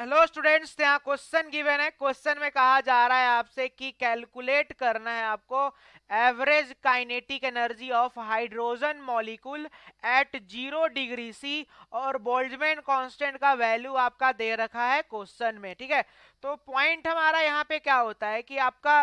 hello students यहाँ question given है question में कहा जा रहा है आपसे कि कैलकुलेट करना है आपको average kinetic energy of hydrogen molecule at zero degree C और बोल्डमेन कांस्टेंट का वैल्यू आपका दे रखा है क्वेश्चन में ठीक है तो पॉइंट हमारा यहाँ पे क्या होता है कि आपका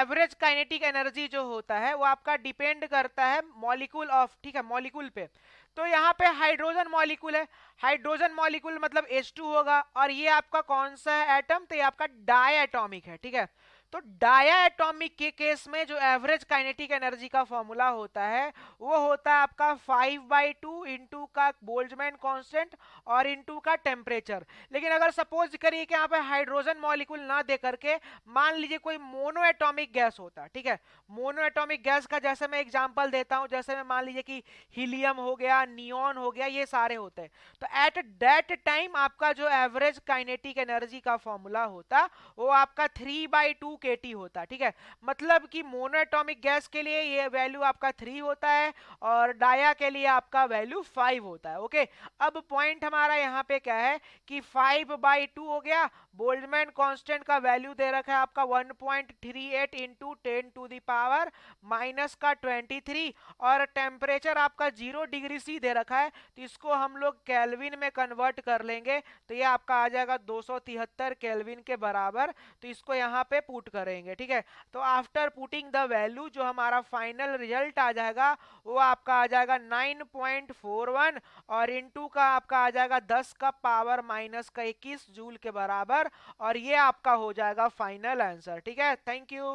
एवरेज काइनेटिक एनर्जी जो होता है वो आपका डिपेंड करता है मॉलिक्यूल ऑफ ठीक है मॉलिक्यूल पे तो यहाँ पे हाइड्रोजन मॉलिक्यूल है हाइड्रोजन मॉलिक्यूल मतलब H2 होगा और ये आपका कौन सा है एटम तो ये आपका एटॉमिक है ठीक है तो डायाटोमिक के केस में जो एवरेज काइनेटिक एनर्जी का फॉर्मूला होता है वो होता है आपका फाइव बाई टू इंटू का बोल्जमैन कांस्टेंट और इंटू का टेम्परेचर लेकिन अगर सपोज करिए कि यहाँ पे हाइड्रोजन मॉलिक्यूल ना दे करके मान लीजिए कोई मोनो एटोमिक गैस होता ठीक है मोनो एटोमिक गैस का जैसे मैं एग्जाम्पल देता हूँ जैसे मैं मान लीजिए कि हीलियम हो गया नियॉन हो गया ये सारे होते हैं तो एट दैट टाइम आपका जो एवरेज काइनेटिक एनर्जी का फॉर्मूला होता वो आपका three by two K T होता है ठीक है मतलब कि मोनोएटॉमिक गैस के लिए ये वैल्यू आपका थ्री होता है और डाया के लिए आपका वैल्यू फाइव होता है ओके अब पॉइंट हमारा यहाँ पे क्या है कि फाइव बाई टू हो गया बोल्डमैन कांस्टेंट का वैल्यू दे रखा है आपका one point three eight into ten to the power minus का ट्वेंटी थ्री और टेम्परेचर आपका जीरो डिग्री सी दे रखा है तो इसको हम लोग कैलविन में कन्वर्ट कर लेंगे तो ये आपका आ जाएगा दो सौ तिहत्तर केल्विन के बराबर तो इसको यहाँ पे पुट पुट करेंगे ठीक है तो आफ्टर पुटिंग द वैल्यू जो हमारा फाइनल रिजल्ट आ जाएगा वो आपका आ जाएगा 9.41 और इनटू का आपका आ जाएगा 10 का पावर माइनस का 21 जूल के बराबर और ये आपका हो जाएगा फाइनल आंसर ठीक है थैंक यू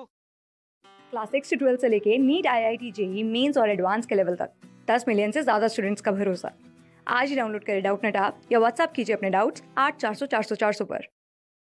क्लास सिक्स से ट्वेल्थ से लेके NEET I I T JEE mains और एडवांस के लेवल तक दस मिलियन से ज़्यादा स्टूडेंट्स का भरोसा आज ही डाउनलोड करें डाउट नेट आप या व्हाट्सअप कीजिए अपने डाउट्स आठ चार सौ चार सौ चार सौ पर